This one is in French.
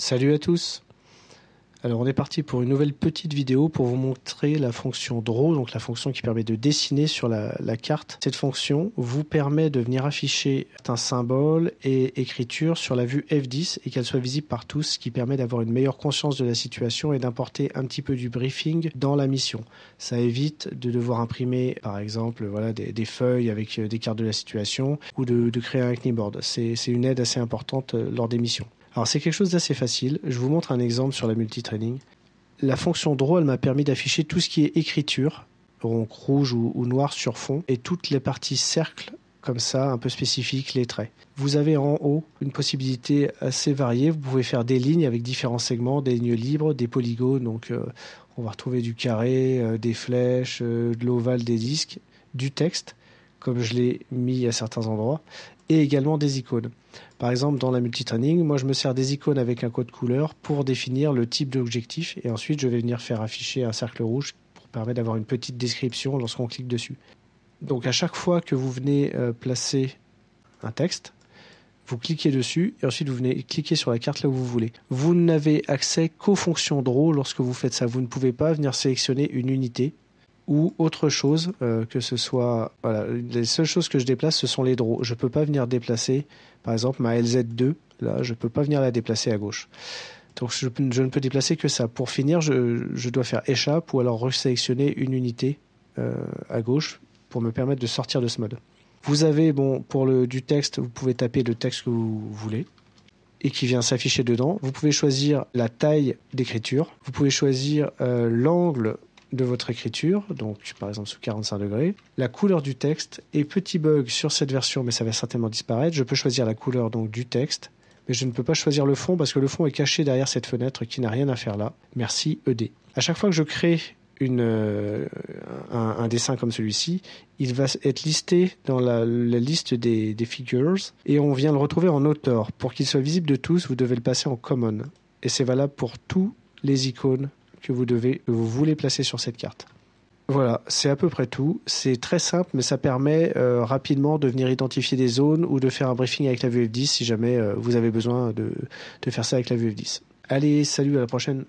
Salut à tous Alors on est parti pour une nouvelle petite vidéo pour vous montrer la fonction draw, donc la fonction qui permet de dessiner sur la, carte. Cette fonction vous permet de venir afficher un symbole et écriture sur la vue F10 et qu'elle soit visible par tous, ce qui permet d'avoir une meilleure conscience de la situation et d'importer un petit peu du briefing dans la mission. Ça évite de devoir imprimer par exemple voilà, des, feuilles avec euh, des cartes de la situation ou de, de créer un board. C'est une aide assez importante euh, lors des missions. Alors c'est quelque chose d'assez facile. Je vous montre un exemple sur la multitraining. La fonction draw, elle m'a permis d'afficher tout ce qui est écriture, donc rouge ou, noir sur fond, et toutes les parties cercles, comme ça, un peu spécifiques, les traits. Vous avez en haut une possibilité assez variée. Vous pouvez faire des lignes avec différents segments, des lignes libres, des polygones. Donc, euh, on va retrouver du carré, euh, des flèches, euh, de l'ovale, des disques, du texte comme je l'ai mis à certains endroits, et également des icônes. Par exemple, dans la multitraining, moi je me sers des icônes avec un code couleur pour définir le type d'objectif, et ensuite je vais venir faire afficher un cercle rouge pour permettre d'avoir une petite description lorsqu'on clique dessus. Donc à chaque fois que vous venez euh, placer un texte, vous cliquez dessus et ensuite vous venez cliquer sur la carte là où vous voulez. Vous n'avez accès qu'aux fonctions draw lorsque vous faites ça. Vous ne pouvez pas venir sélectionner une unité ou autre chose, euh, que ce soit... Voilà, les seules choses que je déplace, ce sont les draws. Je ne peux pas venir déplacer, par exemple, ma LZ2, là, je ne peux pas venir la déplacer à gauche. Donc je, ne peux déplacer que ça. Pour finir, je, je dois faire échappe ou alors resélectionner une unité euh, à gauche pour me permettre de sortir de ce mode. Vous avez, bon, pour le, du texte, vous pouvez taper le texte que vous voulez et qui vient s'afficher dedans. Vous pouvez choisir la taille d'écriture, vous pouvez choisir euh, l'angle de votre écriture, donc par exemple sous 45 degrés, la couleur du texte, et petit bug sur cette version, mais ça va certainement disparaître, je peux choisir la couleur donc du texte, mais je ne peux pas choisir le fond parce que le fond est caché derrière cette fenêtre qui n'a rien à faire là. Merci ED. À chaque fois que je crée une, euh, un, dessin comme celui-ci, il va être listé dans la, liste des, des, figures et on vient le retrouver en auteur. Pour qu'il soit visible de tous, vous devez le passer en common. Et c'est valable pour tous les icônes que vous, devez, vous voulez placer sur cette carte. Voilà, c'est à peu près tout. C'est très simple, mais ça permet euh, rapidement de venir identifier des zones ou de faire un briefing avec la Vue f 10 si jamais euh, vous avez besoin de, faire ça avec la Vue f 10 Allez, salut, à la prochaine.